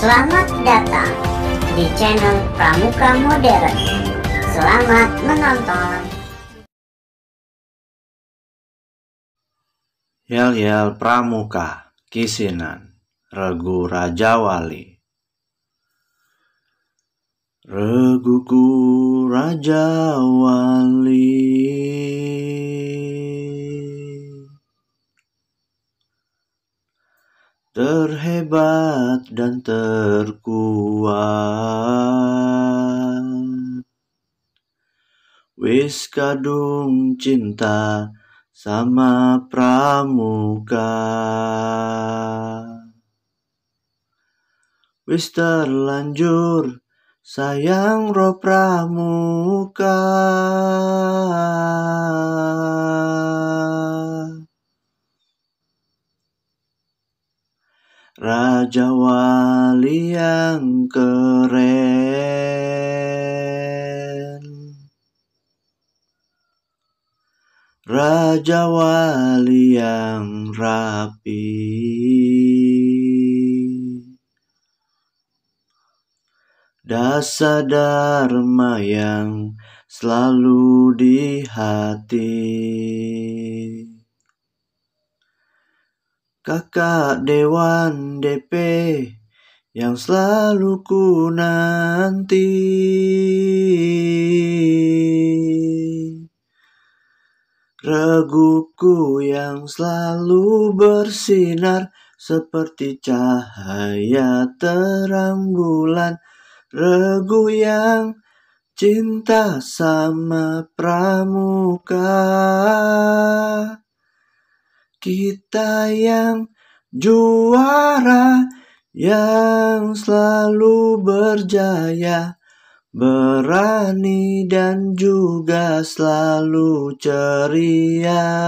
Selamat datang di channel Pramuka Modern. Selamat menonton. Yel-yel Pramuka Kisinan Regu Raja Wali Reguku Raja Wali terhebat dan terkuat. Wis kadung cinta sama pramuka. Wis terlanjur sayang roh pramuka. Raja Wali yang keren Raja Wali yang rapi Dasa Dharma yang selalu di hati Kakak Dewan DP yang selalu ku nanti. Reguku yang selalu bersinar seperti cahaya terang bulan. Regu yang cinta sama pramuka kita yang juara yang selalu berjaya berani dan juga selalu ceria